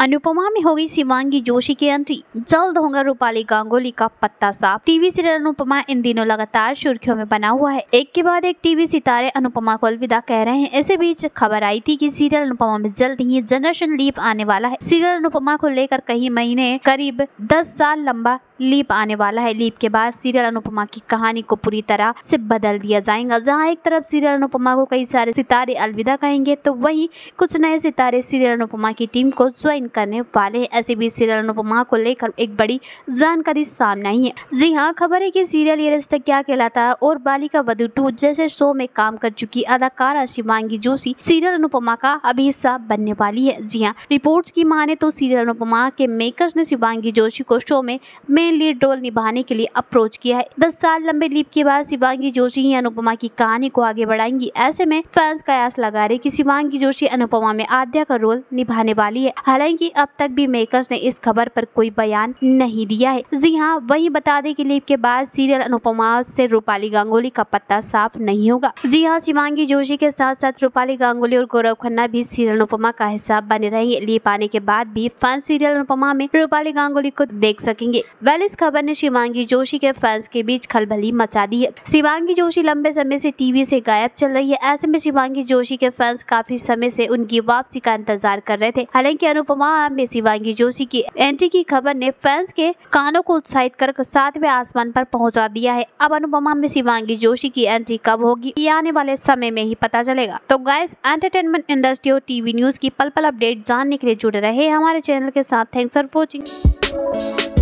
अनुपमा में होगी शिवांगी जोशी की एंट्री जल्द होगा रूपाली गांगुली का पत्ता साफ टीवी सीरियल अनुपमा इन दिनों लगातार सुर्खियों में बना हुआ है एक के बाद एक टीवी सितारे अनुपमा को अलविदा कह रहे हैं इसी बीच खबर आई थी कि सीरियल अनुपमा में जल्द ही जनरेशन लीप आने वाला है सीरियल अनुपमा को लेकर कई महीने करीब दस साल लंबा लीप आने वाला है लीप के बाद सीरियल अनुपमा की कहानी को पूरी तरह से बदल दिया जाएगा जहाँ एक तरफ सीरियल अनुपमा को कई सारे सितारे अलविदा कहेंगे तो वही कुछ नए सितारे सीरियल अनुपमा की टीम को ज्वाइन करने वाले हैं ऐसे भी सीरियल अनुपमा को लेकर एक बड़ी जानकारी सामने आई है जी हाँ खबर है की सीरियल ये रिश्ता क्या कहलाता है और बालिका वधु टू जैसे शो में काम कर चुकी अदाकारा शिवांगी जोशी सीरियल अनुपमा का अभी हिस्सा बनने वाली है जी हाँ रिपोर्ट की माने तो सीरियल अनुपमा के मेकर्स ने शिवांगी जोशी को शो में मेन लीड रोल निभाने के लिए अप्रोच किया है दस साल लंबे लीप के बाद शिवांगी जोशी ही अनुपमा की कहानी को आगे बढ़ाएंगी ऐसे में फैंस कयास लगा रहे की शिवांगी जोशी अनुपमा में आद्या का रोल निभाने वाली है हालांकि अब तक भी मेकर्स ने इस खबर पर कोई बयान नहीं दिया है जी हाँ वही बता दे की लीप के बाद सीरियल अनुपमा से रूपाली गांगुली का पत्ता साफ नहीं होगा जी हाँ शिवांगी जोशी के साथ साथ रूपाली गांगुली और गौरव खन्ना भी सीरियल अनुपमा का हिस्सा बने रहेंगे लीप आने के बाद भी फैंस सीरियल अनुपमा में रूपाली गांगुली को देख सकेंगे वेल फिलहाल इस खबर ने शिवांगी जोशी के फैंस के बीच खलबली मचा दी है शिवांगी जोशी लंबे समय से टीवी से गायब चल रही है ऐसे में शिवांगी जोशी के फैंस काफी समय से उनकी वापसी का इंतजार कर रहे थे हालांकि अनुपमा में शिवांगी जोशी की एंट्री की खबर ने फैंस के कानों को उत्साहित कर सातवें आसमान पर पहुंचा दिया है अब अनुपमा में शिवांगी जोशी की एंट्री कब होगी ये आने वाले समय में ही पता चलेगा तो गाइस एंटरटेनमेंट इंडस्ट्री और टीवी न्यूज की पल पल अपडेट जानने के लिए जुड़े रहे हमारे चैनल के साथ थैंक्स फॉर वॉचिंग